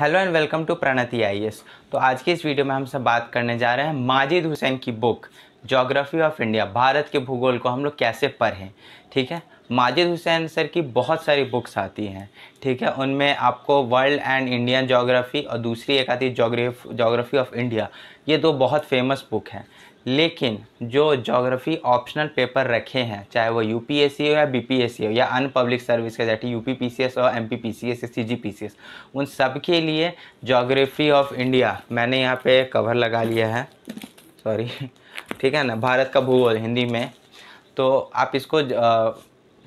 hello and welcome to Pranati I तो आज की इस वीडियो में हम सब बात करने जा रहे हैं माजिद हुसैन की book geography of India Bharat के भूगोल को हम लोग कैसे पढ़ें ठीक है माजिद हुसैन सर की बहुत सारी बुक्स आती हैं ठीक है उनमें आपको वर्ल्ड एंड इंडियन जोग्राफी और दूसरी एक आती है जोग्राफी ऑफ इंडिया ये दो बहुत फेमस बुक हैं लेकिन जो जोग्राफ़ी ऑप्शनल पेपर रखे हैं चाहे वो यू पी एस सी हो या बी पी एस सी हो या अन पब्लिक सर्विस के जैसे U P P C S और M P P C S या C G P C S उन सब के लिए जोग्राफ़ी ऑफ इंडिया मैंने यहाँ पे कवर लगा लिया है सॉरी ठीक है ना भारत का भूगोल हिंदी में तो आप इसको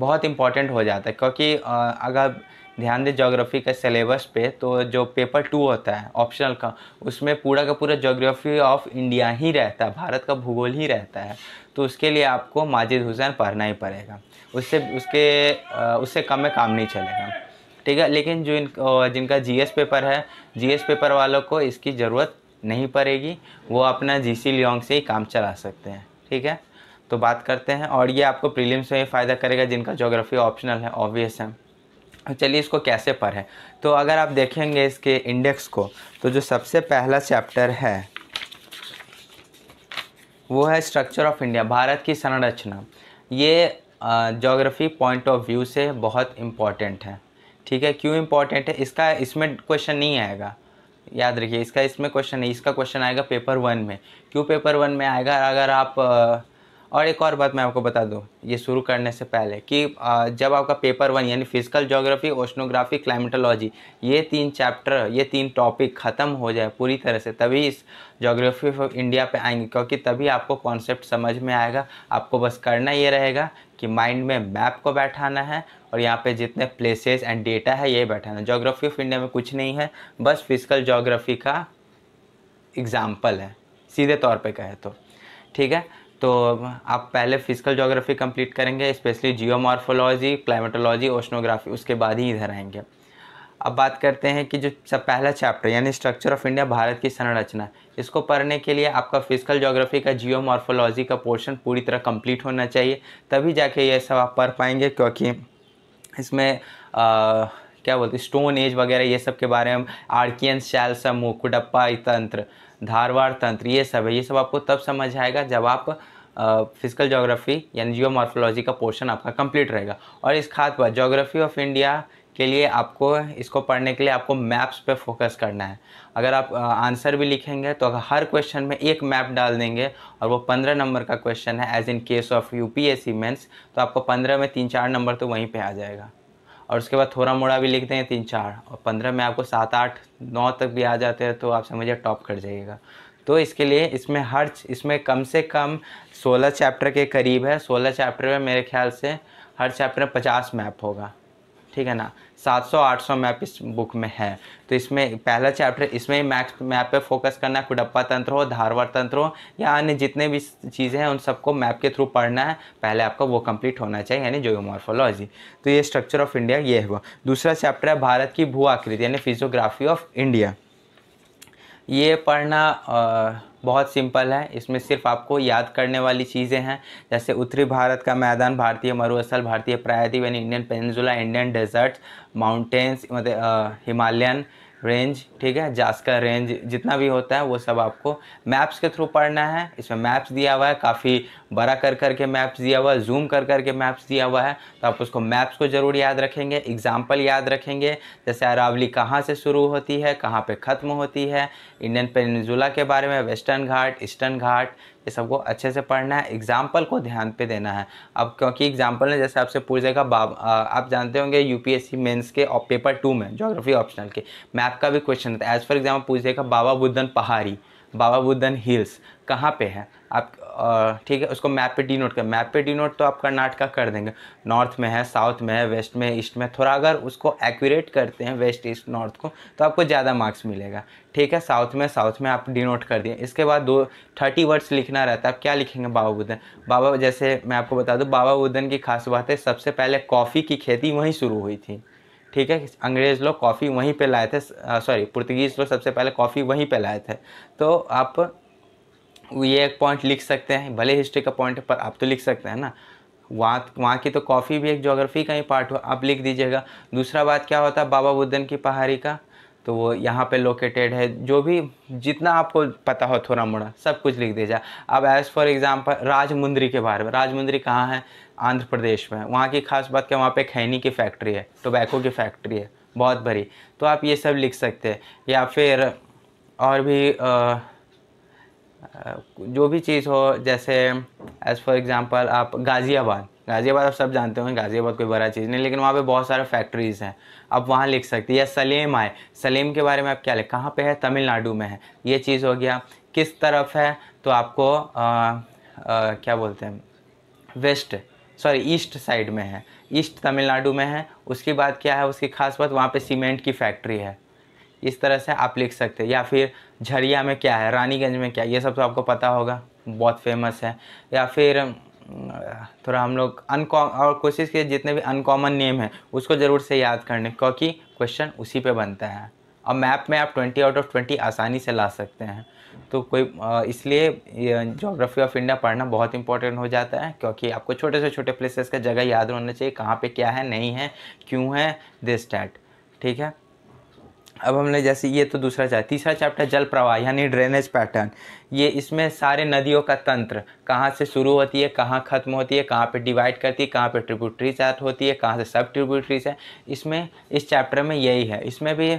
बहुत इम्पॉर्टेंट हो जाता है क्योंकि अगर ध्यान दें जोग्राफ़ी का सिलेबस पे तो जो पेपर टू होता है ऑप्शनल का उसमें पूरा का पूरा जोग्राफ़ी ऑफ इंडिया ही रहता है भारत का भूगोल ही रहता है तो उसके लिए आपको माजिद हुसैन पढ़ना ही पड़ेगा उससे उसके उससे कम में काम नहीं चलेगा ठीक है लेकिन जो इन जिनका जी पेपर है जी पेपर वालों को इसकी ज़रूरत नहीं पड़ेगी वो अपना जी सी लियोंग से ही काम चला सकते हैं ठीक है तो बात करते हैं और ये आपको प्रीलिम्स में ही फ़ायदा करेगा जिनका जोग्राफ़ी ऑप्शनल है ऑब्वियस है चलिए इसको कैसे पढ़ें तो अगर आप देखेंगे इसके इंडेक्स को तो जो सबसे पहला चैप्टर है वो है स्ट्रक्चर ऑफ इंडिया भारत की संरचना ये जोग्राफी पॉइंट ऑफ व्यू से बहुत इम्पॉर्टेंट है ठीक है क्यों इम्पॉर्टेंट है इसका इसमें क्वेश्चन नहीं आएगा याद रखिए इसका इसमें क्वेश्चन नहीं इसका क्वेश्चन आएगा पेपर वन में क्यों पेपर वन में आएगा अगर आप और एक और बात मैं आपको बता दूं ये शुरू करने से पहले कि जब आपका पेपर वन यानी फिजिकल जोग्राफी ओशनोग्राफी क्लाइमेटोलॉजी ये तीन चैप्टर ये तीन टॉपिक ख़त्म हो जाए पूरी तरह से तभी इस जोग्राफी ऑफ इंडिया पे आएंगे क्योंकि तभी आपको कॉन्सेप्ट समझ में आएगा आपको बस करना ये रहेगा कि माइंड में मैप को बैठाना है और यहाँ पे जितने प्लेसेस एंड डेटा है ये बैठाना जोग्राफी ऑफ इंडिया में कुछ नहीं है बस फिजिकल जोग्राफी का एग्ज़ाम्पल है सीधे तौर पे कहे तो ठीक है तो आप पहले फिजिकल जोग्राफी कंप्लीट करेंगे स्पेशली जियोमॉर्फोलॉजी क्लाइमेटोलॉजी ओशनोग्राफी उसके बाद ही इधर आएंगे अब बात करते हैं कि जो सब पहला चैप्टर यानी स्ट्रक्चर ऑफ इंडिया भारत की संरचना इसको पढ़ने के लिए आपका फिजिकल जोग्राफी का जियोमॉर्फोलॉजी का पोर्शन पूरी तरह कंप्लीट होना चाहिए तभी जाके ये सब आप पढ़ पाएंगे क्योंकि इसमें आ, क्या बोलते हैं स्टोन एज वगैरह ये सब के बारे में आर्कियन शैल समूह कुडप्पा तंत्र धारवाड़ तंत्र ये सब है ये सब आपको तब समझ आएगा जब आप फिजिकल जोग्राफी यानी जियो मार्फोलॉजी का पोर्शन आपका कंप्लीट रहेगा और इस खास पर जोग्राफी ऑफ इंडिया के लिए आपको इसको पढ़ने के लिए आपको मैप्स पे फोकस करना है अगर आप आंसर भी लिखेंगे तो अगर हर क्वेश्चन में एक मैप डाल देंगे और वो पंद्रह नंबर का क्वेश्चन है as in case of U P S C mains तो आपको पंद्रह में तीन चार नंबर तो वहीं पे आ जाएगा और उसके बाद थोड़ा मोड़ा भी लिख हैं तीन चार और पंद्रह में आपको सात आठ नौ तक भी आ जाते हैं तो आप समझिए टॉप कर जाइएगा तो इसके लिए इसमें हर इसमें कम से कम 16 चैप्टर के करीब है 16 चैप्टर में मेरे ख्याल से हर चैप्टर में 50 मैप होगा ठीक है ना 700-800 मैप इस बुक में है तो इसमें पहला चैप्टर इसमें ही मैक्स मैप पे फोकस करना है कुडप्पा तंत्र हो धारवर तंत्र हो या अन्य जितने भी चीज़ें हैं उन सबको मैप के थ्रू पढ़ना है पहले आपका वो कंप्लीट होना चाहिए यानी जोमॉर्फोलॉजी तो ये स्ट्रक्चर ऑफ इंडिया ये हुआ दूसरा चैप्टर है भारत की भू आकृति यानी फिजियोग्राफी ऑफ इंडिया ये पढ़ना बहुत सिंपल है इसमें सिर्फ आपको याद करने वाली चीज़ें हैं जैसे उत्तरी भारत का मैदान भारतीय मरुस्थल भारतीय प्रायद्वीप यानी Indian peninsula Indian deserts mountains मतलब हिमालयन रेंज ठीक है जास का रेंज जितना भी होता है वो सब आपको मैप्स के थ्रू पढ़ना है इसमें मैप्स दिया हुआ है काफ़ी बड़ा कर कर के मैप्स दिया हुआ है जूम कर कर के मैप्स दिया हुआ है तो आप उसको मैप्स को ज़रूर याद रखेंगे एग्जाम्पल याद रखेंगे जैसे अरावली कहाँ से शुरू होती है कहाँ पर ख़त्म होती है इंडियन पेनजुला के बारे में वेस्टर्न घाट ईस्टर्न घाट ये सबको अच्छे से पढ़ना है एग्जाम्पल को ध्यान पे देना है अब क्योंकि एग्जाम्पल ने जैसे आपसे पूछ जाएगा बाब आप जानते होंगे यूपीएससी मेंस के और पेपर टू में जोग्राफी ऑप्शनल के मैप का भी क्वेश्चन था एज फॉर एग्जाम्पल पूछ जाएगा बाबा बुद्धन पहाड़ी बाबा बुद्धन हिल्स कहाँ पे है आप ठीक है उसको मैप पे डिनोट कर मैप पे डिनोट तो आप कर्नाटका कर देंगे नॉर्थ में है साउथ में है वेस्ट में ईस्ट में थोड़ा अगर उसको एक्यूरेट करते हैं वेस्ट ईस्ट नॉर्थ को तो आपको ज़्यादा मार्क्स मिलेगा ठीक है साउथ में साउथ में आप डिनोट कर दिए इसके बाद दो थर्टी वर्ड्स लिखना रहता है आप क्या लिखेंगे बाबा बुद्धन बाबा जैसे मैं आपको बता दूँ बाबा बुद्धन की खास बात है सबसे पहले कॉफ़ी की खेती वहीं शुरू हुई थी ठीक है अंग्रेज़ लोग कॉफ़ी वहीं पे लाए थे सॉरी पुर्तगीज़ लोग सबसे पहले कॉफ़ी वहीं पे लाए थे तो आप ये एक पॉइंट लिख सकते हैं भले हिस्ट्री का पॉइंट पर आप तो लिख सकते हैं ना वहाँ वहाँ की तो कॉफ़ी भी एक जोग्राफी का ही पार्ट हो आप लिख दीजिएगा दूसरा बात क्या होता है बाबा बुद्धन की पहाड़ी का तो वो यहाँ पे लोकेटेड है जो भी जितना आपको पता हो थोड़ा मोड़ा सब कुछ लिख दीजिए अब एज़ फॉर एग्ज़ाम्पल राजमुंदरी के बारे में राजमुंदरी कहाँ है आंध्र प्रदेश में वहाँ की खास बात क्या वहाँ पे खैनी की फैक्ट्री है टोबैको की फैक्ट्री है बहुत बड़ी तो आप ये सब लिख सकते हैं या फिर और भी आ, जो भी चीज़ हो जैसे एज़ फॉर एग्ज़ाम्पल आप गाज़ियाबाद गाज़ियाबाद आप सब जानते होंगे गाज़ियाबाद कोई बड़ा चीज़ नहीं लेकिन वहाँ पे बहुत सारे फैक्ट्रीज़ हैं आप वहाँ लिख सकते हैं या सलीम आए सलेम के बारे में आप क्या लिख कहाँ पे है तमिलनाडु में है ये चीज़ हो गया किस तरफ है तो आपको आ, आ, क्या बोलते हैं वेस्ट सॉरी ईस्ट साइड में है ईस्ट तमिलनाडु में है उसके बाद क्या है उसकी खास बात वहाँ पर सीमेंट की फैक्ट्री है इस तरह से आप लिख सकते हैं या फिर झरिया में क्या है रानीगंज में क्या है ये सब तो आपको पता होगा बहुत फेमस है या फिर थोड़ा हम लोग अनकॉम और कोशिश किए जितने भी अनकॉमन नेम हैं उसको ज़रूर से याद करने क्योंकि क्वेश्चन उसी पे बनता है और मैप में आप ट्वेंटी आउट ऑफ ट्वेंटी आसानी से ला सकते हैं तो कोई इसलिए जोग्राफी ऑफ इंडिया पढ़ना बहुत इंपॉर्टेंट हो जाता है क्योंकि आपको छोटे से छोटे प्लेसेस का जगह याद होना चाहिए कहाँ पे क्या है नहीं है क्यों है दिस डैट ठीक है अब हमने जैसे ये तो दूसरा चाहे तीसरा चैप्टर जल प्रवाह यानी ड्रेनेज पैटर्न ये इसमें सारे नदियों का तंत्र कहाँ से शुरू होती है कहाँ ख़त्म होती है कहाँ पे डिवाइड करती है कहाँ पे ट्रिब्यूटरीज होती है कहाँ से सब ट्रिब्यूटरीज है इसमें इस चैप्टर में यही है इसमें भी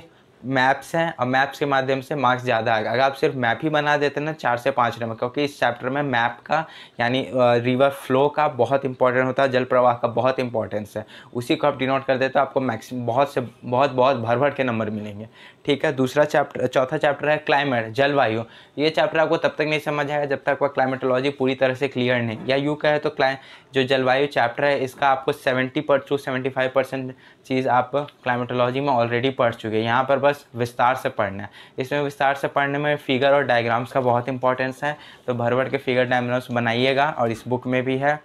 मैप्स हैं और मैप्स के माध्यम से मार्क्स ज़्यादा आएगा अगर आप सिर्फ मैप ही बना देते ना चार से पाँच नंबर क्योंकि इस चैप्टर में मैप का यानी रिवर फ्लो का बहुत इंपॉर्टेंट होता है जल प्रवाह का बहुत इंपॉर्टेंस है उसी को आप डिनोट कर देते हो आपको मैक्सिम बहुत से बहुत बहुत भर भर के नंबर मिलेंगे ठीक है दूसरा चैप्टर चौथा चैप्टर है क्लाइमेट जलवायु ये चैप्टर आपको तब तक नहीं समझ आएगा जब तक वह क्लाइमेटोलॉजी पूरी तरह से क्लियर नहीं या यू कहे तो क्लाइ जो जलवायु चैप्टर है इसका आपको सेवेंटी पर टू सेवेंटी फाइव परसेंट चीज़ आप क्लाइमेटोलॉजी में ऑलरेडी पढ़ चुके हैं यहाँ पर बस बस विस्तार से पढ़ना है इसमें विस्तार से पढ़ने में फिगर और डायग्राम्स का बहुत इंपॉर्टेंस है तो भर भर के फिगर डायग्राम्स बनाइएगा और इस बुक में भी है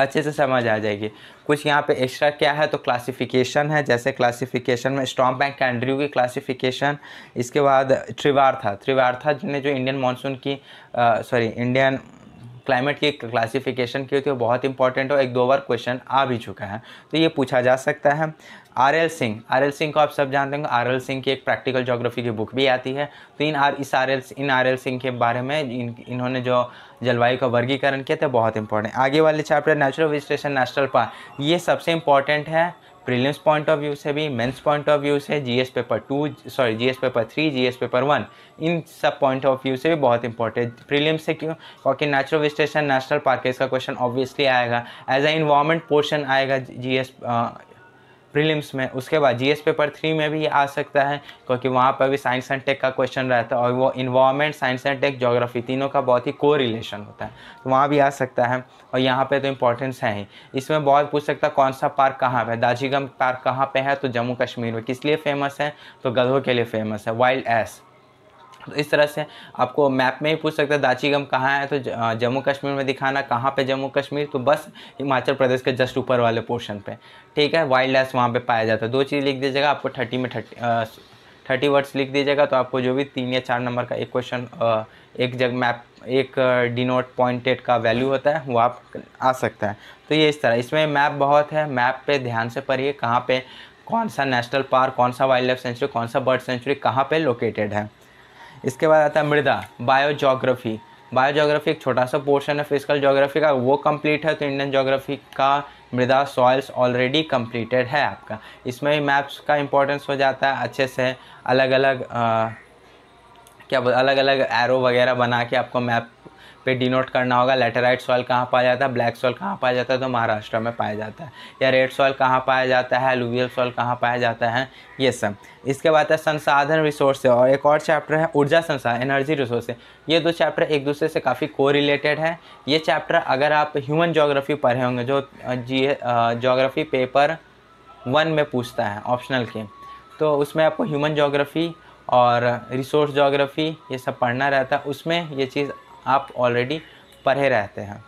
अच्छे से समझ आ जाएगी कुछ यहाँ पे एक्स्ट्रा क्या है तो क्लासिफिकेशन है जैसे क्लासिफिकेशन में स्टॉम बैंक कैंड्रियो की क्लासिफिकेशन इसके बाद त्रिवार था त्रिवार था जिन्हें जो इंडियन मानसून की सॉरी इंडियन क्लाइमेट की क्लासिफिकेशन की होती है बहुत इंपॉर्टेंट और एक दो बार क्वेश्चन आ भी चुका है तो ये पूछा जा सकता है R L Singh R L Singh को आप सब जानते होंगे आर एल सिंह की एक प्रैक्टिकल जोग्राफी की बुक भी आती है तो इन आर इस आर एल इन आर एल सिंह के बारे में इन इन्होंने जो जलवायु का वर्गीकरण किया था बहुत इंपॉर्टेंट आगे वाले chapter natural vegetation national park ये सबसे इंपॉर्टेंट है प्रिलियम्स पॉइंट ऑफ व्यू से भी मेंस पॉइंट ऑफ व्यू से GS paper two sorry GS paper three GS paper one इन सब पॉइंट ऑफ व्यू से भी बहुत इंपॉर्टेंट प्रीलियम्स से क्यों क्योंकि नेचुरल विस्टेशन नेशनल पार्क का क्वेश्चन ऑब्वियसली आएगा एज अ इन्वायरमेंट पोर्शन आएगा जी एस प्रीलिम्स में उसके बाद जीएस पेपर थ्री में भी आ सकता है क्योंकि वहाँ पर भी साइंस एंड टेक का क्वेश्चन रहता है और वो environment science and tech geography तीनों का बहुत ही को रिलेशन होता है तो वहाँ भी आ सकता है और यहाँ पे तो इम्पोर्टेंस है ही इसमें बहुत पूछ सकता है कौन सा पार्क कहाँ पर दाजीगम पार्क कहाँ पर है तो जम्मू कश्मीर में किस लिए फेमस है तो गधों के लिए फेमस है वाइल्ड एस तो इस तरह से आपको मैप में ही पूछ सकते हैं दाचीगम कहाँ है तो जम्मू कश्मीर में दिखाना कहाँ पे जम्मू कश्मीर तो बस हिमाचल प्रदेश के जस्ट ऊपर वाले पोर्शन पे ठीक है वाइल्ड लाइफ वहाँ पे पाया जाता है दो चीज़ लिख दीजिएगा आपको थर्टी में थर्टी थर्टी वर्ड्स लिख दीजिएगा तो आपको जो भी तीन या चार नंबर का एक क्वेश्चन एक जग मैप एक डिनोट पॉइंटेड का वैल्यू होता है वो आप आ सकता है तो ये इस तरह इसमें मैप बहुत है मैप पे ध्यान से पढ़िए कहाँ पे कौन सा नेशनल पार्क कौन सा वाइल्ड लाइफ सेंचुरी कौन सा बर्ड सेंचुरी कहाँ पे लोकेटेड है इसके बाद आता है मृदा बायोजोग्राफी बायोजोग्राफी एक छोटा सा पोर्शन है फिजिकल जोग्राफी का वो कंप्लीट है तो इंडियन जोग्राफी का मृदा सॉइल्स ऑलरेडी कंप्लीटेड है आपका इसमें भी मैप्स का इंपॉर्टेंस हो जाता है अच्छे से अलग अलग आ, क्या अलग अलग एरो वगैरह बना के आपको मैप पे डिनोट करना होगा लेटेराइट सॉइल कहाँ पाया जाता है ब्लैक सॉइल कहाँ पाया जाता है तो महाराष्ट्र में पाया जाता है या रेड सॉइल कहाँ पाया जाता है लुवियल सॉइल कहाँ पाया जाता है ये सब इसके बाद है संसाधन रिसोर्स और एक और चैप्टर है ऊर्जा संसाधन एनर्जी रिसोर्स ये दो चैप्टर एक दूसरे से काफ़ी को रिलेटेड है ये चैप्टर अगर आप ह्यूमन जोग्राफी पढ़े होंगे जो जी जोग्राफी पेपर वन में पूछता है ऑप्शनल के तो उसमें आपको ह्यूमन जोग्राफी और रिसोर्स जोग्राफी ये सब पढ़ना रहता है उसमें ये चीज़ आप ऑलरेडी पढ़े रहते हैं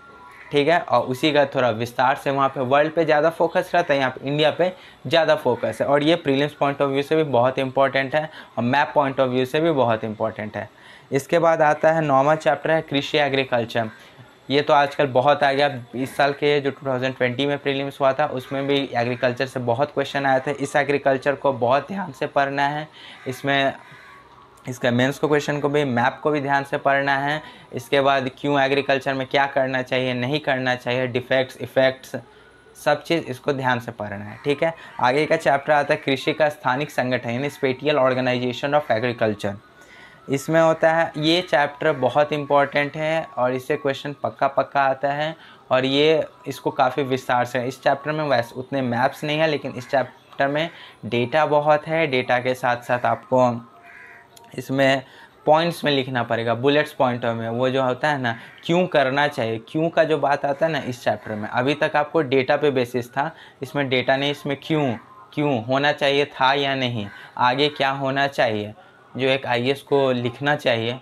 ठीक है और उसी का थोड़ा विस्तार से वहाँ पे वर्ल्ड पे ज़्यादा फोकस रहता है यहाँ पे इंडिया पे ज़्यादा फोकस है और ये प्रीलिम्स पॉइंट ऑफ व्यू से भी बहुत इंपॉर्टेंट है और मैप पॉइंट ऑफ व्यू से भी बहुत इंपॉर्टेंट है इसके बाद आता है नॉर्मल चैप्टर है कृषि एग्रीकल्चर ये तो आजकल बहुत आ गया इस साल के जो 2020 में प्रीलिम्स हुआ था उसमें भी एग्रीकल्चर से बहुत क्वेश्चन आए थे इस एग्रीकल्चर को बहुत ध्यान से पढ़ना है इसमें इसका मेंस को क्वेश्चन को भी मैप को भी ध्यान से पढ़ना है इसके बाद क्यों एग्रीकल्चर में क्या करना चाहिए नहीं करना चाहिए डिफेक्ट्स इफेक्ट्स सब चीज़ इसको ध्यान से पढ़ना है ठीक है आगे का चैप्टर आता है कृषि का स्थानिक संगठन यानी स्पेटियल ऑर्गेनाइजेशन ऑफ एग्रीकल्चर इसमें होता है ये चैप्टर बहुत इंपॉर्टेंट है और इससे क्वेश्चन पक्का पक्का आता है और ये इसको काफ़ी विस्तार से इस चैप्टर में वैसे उतने मैप्स नहीं है लेकिन इस चैप्टर में डेटा बहुत है डेटा के साथ साथ आपको इसमें पॉइंट्स में लिखना पड़ेगा बुलेट्स पॉइंट में वो जो होता है ना क्यों करना चाहिए क्यों का जो बात आता है ना इस चैप्टर में अभी तक आपको डेटा पे बेसिस था इसमें डेटा नहीं इसमें क्यों क्यों होना चाहिए था या नहीं आगे क्या होना चाहिए जो एक आई को लिखना चाहिए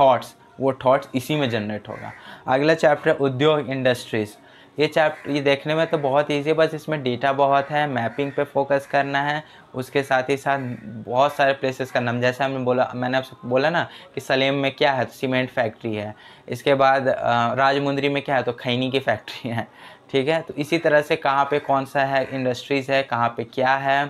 थाट्स वो थॉट्स इसी में जनरेट होगा अगला चैप्टर उद्योग इंडस्ट्रीज़ ये चैप्टर ये देखने में तो बहुत ईजी है बस इसमें डेटा बहुत है मैपिंग पे फोकस करना है उसके साथ ही साथ बहुत सारे प्लेसेस का नाम जैसे हमने बोला मैंने आपसे बोला ना कि सलेम में क्या है तो सीमेंट फैक्ट्री है इसके बाद राजमुंदरी में क्या है तो खैनी की फैक्ट्री है ठीक है तो इसी तरह से कहाँ पे कौन सा है इंडस्ट्रीज़ है कहाँ पे क्या है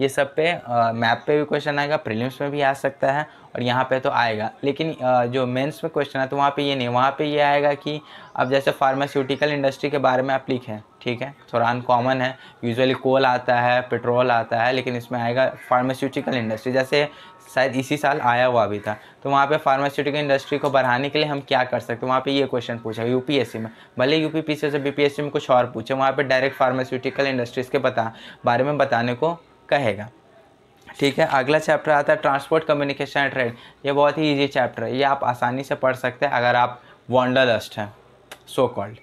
ये सब पे मैप पे भी क्वेश्चन आएगा प्रीलिम्स में भी आ सकता है और यहाँ पे तो आएगा लेकिन आ, जो मेंस में क्वेश्चन है तो वहाँ पे ये नहीं वहाँ पे ये आएगा कि अब जैसे फार्मास्यूटिकल इंडस्ट्री के बारे में आप लिखें ठीक है थोड़ा तो अनकॉमन है यूजुअली कोल आता है पेट्रोल आता है लेकिन इसमें आएगा फार्मास्यूटिकल इंडस्ट्री जैसे शायद इसी साल आया हुआ भी था तो वहाँ पे फार्मास्यूटिकल इंडस्ट्री को बढ़ाने के लिए हम क्या कर सकते हैं वहाँ पे ये क्वेश्चन पूछा यूपीएससी में भले यू पी से बीपीएससी में कुछ और पूछे वहाँ पे डायरेक्ट फार्मास्यूटिकल इंडस्ट्रीज़ के बता बारे में बताने को कहेगा ठीक है अगला चैप्टर आता है ट्रांसपोर्ट कम्युनिकेशन एंड ट्रेड ये बहुत ही ईजी चैप्टर है ये आप आसानी से पढ़ सकते हैं अगर आप वंडरलस्ट हैं सो कॉल्ड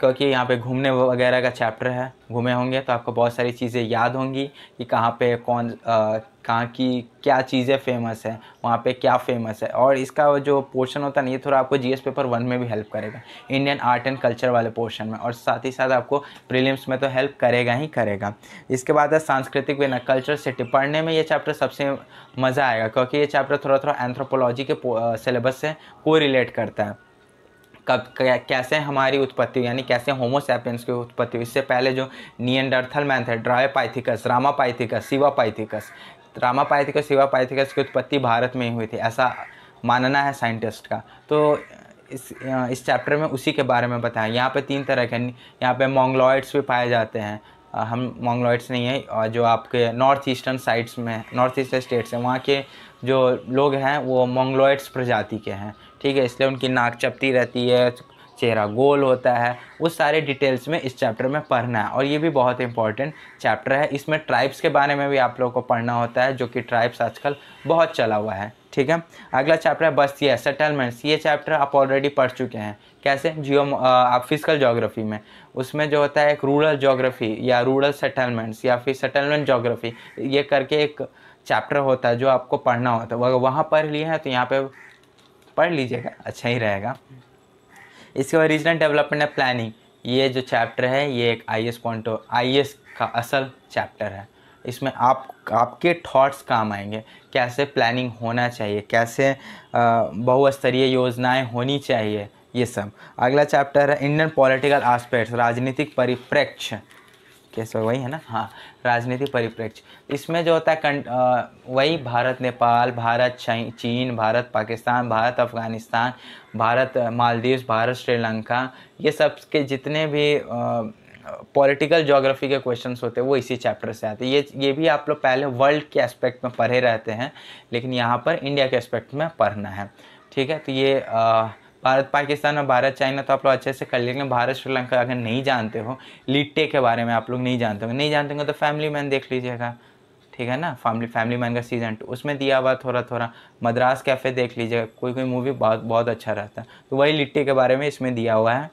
क्योंकि यहाँ पे घूमने वगैरह का चैप्टर है घूमे होंगे तो आपको बहुत सारी चीज़ें याद होंगी कि कहाँ पे कौन आ, कहाँ की क्या चीज़ें फेमस हैं वहाँ पे क्या फेमस है और इसका जो पोर्शन होता है ये थोड़ा आपको जीएस पेपर वन में भी हेल्प करेगा इंडियन आर्ट एंड कल्चर वाले पोर्शन में और साथ ही साथ आपको प्रीलिम्स में तो हेल्प करेगा ही करेगा इसके बाद है सांस्कृतिक बिना कल्चर सिटी पढ़ने में ये चैप्टर सबसे मज़ा आएगा क्योंकि ये चैप्टर थोड़ा थोड़ा एंथ्रोपोलॉजी के सिलेबस से को रिलेट करता है कब कैसे हमारी उत्पत्ति यानी कैसे होमोसैपियंस की उत्पत्ति इससे पहले जो नियंडर्थल मैन थे पाइथिकस शिवा पाइथिकस रामा पायथिकस शिवा पायथिकस इसकी उत्पत्ति भारत में ही हुई थी ऐसा मानना है साइंटिस्ट का तो इस इस चैप्टर में उसी के बारे में बताया यहाँ पे तीन तरह के यहाँ पे मोंगलॉइड्स भी पाए जाते हैं हम मोंगलॉइड्स नहीं है और जो आपके नॉर्थ ईस्टर्न साइड्स में नॉर्थ ईस्टर्न स्टेट्स हैं वहाँ के जो लोग हैं वो मोंगलॉइड्स प्रजाति के हैं ठीक है इसलिए उनकी नाक चपती रहती है चेहरा गोल होता है वो सारे डिटेल्स में इस चैप्टर में पढ़ना है और ये भी बहुत इंपॉर्टेंट चैप्टर है इसमें ट्राइब्स के बारे में भी आप लोगों को पढ़ना होता है जो कि ट्राइब्स आजकल बहुत चला हुआ है ठीक है अगला चैप्टर है बस ये सेटलमेंट्स ये चैप्टर आप ऑलरेडी पढ़ चुके हैं कैसे जियो आप फिजिकल जोग्राफी में उसमें जो होता है एक रूरल जोग्राफी या रूरल सेटलमेंट्स या फिर सेटलमेंट जोग्राफी ये करके एक चैप्टर होता है जो आपको पढ़ना होता है वहाँ पढ़ लिए हैं तो यहाँ पे पढ़ लीजिएगा अच्छा ही रहेगा इसके बाद रीजनल डेवलपमेंट एंड प्लानिंग ये जो चैप्टर है ये एक I S point I S का असल चैप्टर है इसमें आप आपके थॉट्स काम आएंगे कैसे प्लानिंग होना चाहिए कैसे बहुस्तरीय योजनाएं होनी चाहिए ये सब अगला चैप्टर है इंडियन पॉलिटिकल आस्पेक्ट्स राजनीतिक परिप्रेक्ष्य कैसे वही है ना हाँ राजनीति परिप्रेक्ष्य इसमें जो होता है आ, वही भारत नेपाल भारत चीन भारत पाकिस्तान भारत अफ़गानिस्तान भारत मालदीव्स भारत श्रीलंका ये सब के जितने भी पॉलिटिकल जोग्राफी के क्वेश्चन होते हैं वो इसी चैप्टर से आते हैं ये ये भी आप लोग पहले वर्ल्ड के एस्पेक्ट में पढ़े रहते हैं लेकिन यहाँ पर इंडिया के एस्पेक्ट में पढ़ना है ठीक है तो ये आ, भारत पाकिस्तान और भारत चाइना तो आप लोग अच्छे से कर लेंगे भारत श्रीलंका अगर नहीं जानते हो लिट्टे के बारे में आप लोग नहीं जानते हो नहीं जानते हो तो फैमिली मैन देख लीजिएगा ठीक है ना फैमिली फैमिली मैन का सीजन टू उसमें दिया हुआ थोड़ा थोड़ा मद्रास कैफ़े देख लीजिएगा कोई कोई मूवी बहुत बहुत अच्छा रहता है तो वही लिट्टी के बारे में इसमें दिया हुआ है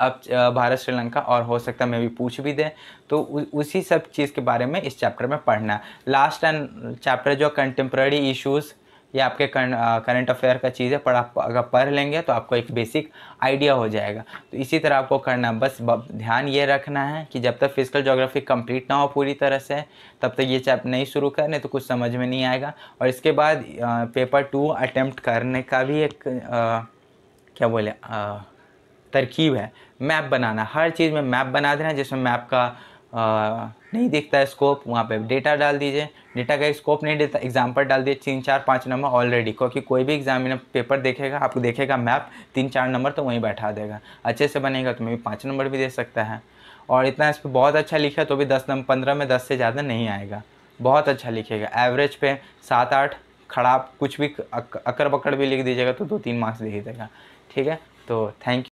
अब भारत श्रीलंका और हो सकता है मैं भी पूछ भी दें तो उ, उसी सब चीज़ के बारे में इस चैप्टर में पढ़ना है लास्ट एंड चैप्टर जो कंटेम्प्रेरी इशूज़ ये आपके करंट अफेयर का चीज़ है पर आप अगर पढ़ लेंगे तो आपको एक बेसिक आइडिया हो जाएगा तो इसी तरह आपको करना बस ध्यान ये रखना है कि जब तक फिजिकल जोग्राफी कंप्लीट ना हो पूरी तरह से तब तक ये चैप्टर नहीं शुरू करें तो कुछ समझ में नहीं आएगा और इसके बाद पेपर टू अटैम्प्ट करने का भी एक क्या बोले तरकीब है मैप बनाना हर चीज़ में मैप बना देना जिसमें मैप का नहीं देखता है स्कोप वहाँ पे डेटा डाल दीजिए डेटा का स्कोप नहीं देता एग्जाम पर डाल दीजिए तीन चार पाँच नंबर ऑलरेडी क्योंकि कोई भी एग्जामिनर पेपर देखेगा आपको देखेगा मैप तीन चार नंबर तो वहीं बैठा देगा अच्छे से बनेगा तो मे भी पाँच नंबर भी दे सकता है और इतना इस पर बहुत अच्छा लिखा तो भी दस नंबर पंद्रह में दस से ज़्यादा नहीं आएगा बहुत अच्छा लिखेगा एवरेज पे सात आठ खराब कुछ भी अक, अकर बकर भी लिख दीजिएगा तो दो तीन मार्क्स दे ही देगा ठीक है तो थैंक यू